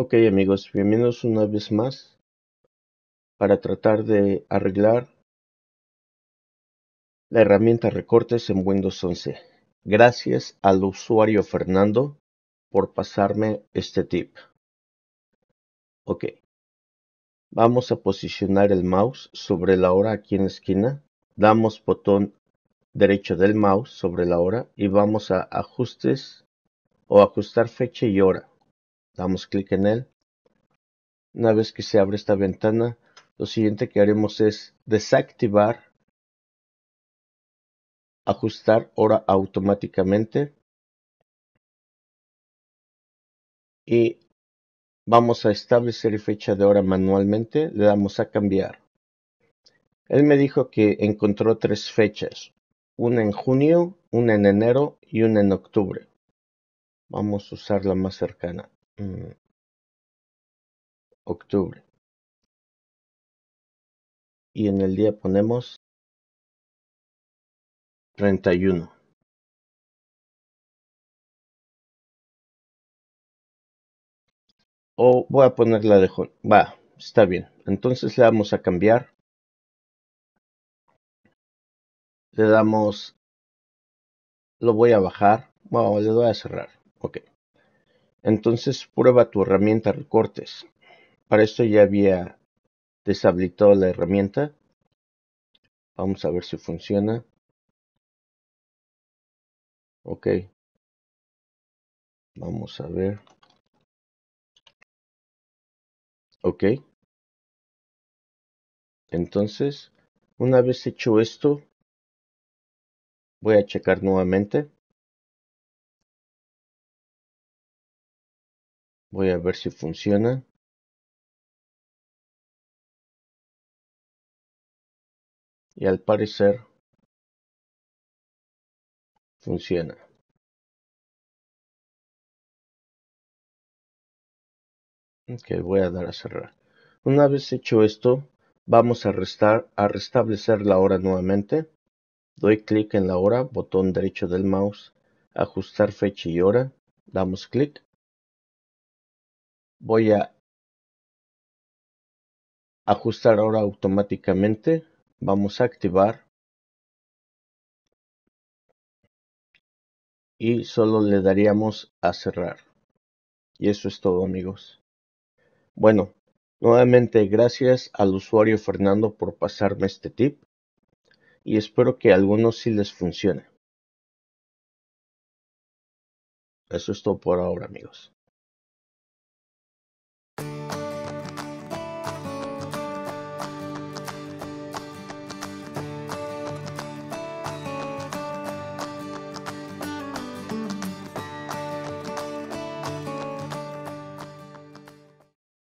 Ok amigos, bienvenidos una vez más para tratar de arreglar la herramienta recortes en Windows 11. Gracias al usuario Fernando por pasarme este tip. Ok, vamos a posicionar el mouse sobre la hora aquí en la esquina. Damos botón derecho del mouse sobre la hora y vamos a ajustes o ajustar fecha y hora damos clic en él. Una vez que se abre esta ventana, lo siguiente que haremos es desactivar ajustar hora automáticamente y vamos a establecer fecha de hora manualmente le damos a cambiar él me dijo que encontró tres fechas una en junio una en enero y una en octubre vamos a usar la más cercana eh, octubre. Y en el día ponemos 31. O voy a ponerla de Va, está bien. Entonces le vamos a cambiar. Le damos... Lo voy a bajar. Bueno, le voy a cerrar. Ok. Entonces prueba tu herramienta recortes. Para esto ya había deshabilitado la herramienta. Vamos a ver si funciona. Ok. Vamos a ver. Ok. Entonces, una vez hecho esto, voy a checar nuevamente. Voy a ver si funciona. Y al parecer funciona. Ok, voy a dar a cerrar. Una vez hecho esto, vamos a, restar, a restablecer la hora nuevamente. Doy clic en la hora, botón derecho del mouse, ajustar fecha y hora, damos clic voy a ajustar ahora automáticamente. Vamos a activar. Y solo le daríamos a cerrar. Y eso es todo amigos. Bueno, nuevamente gracias al usuario Fernando por pasarme este tip. Y espero que a algunos sí les funcione. Eso es todo por ahora amigos.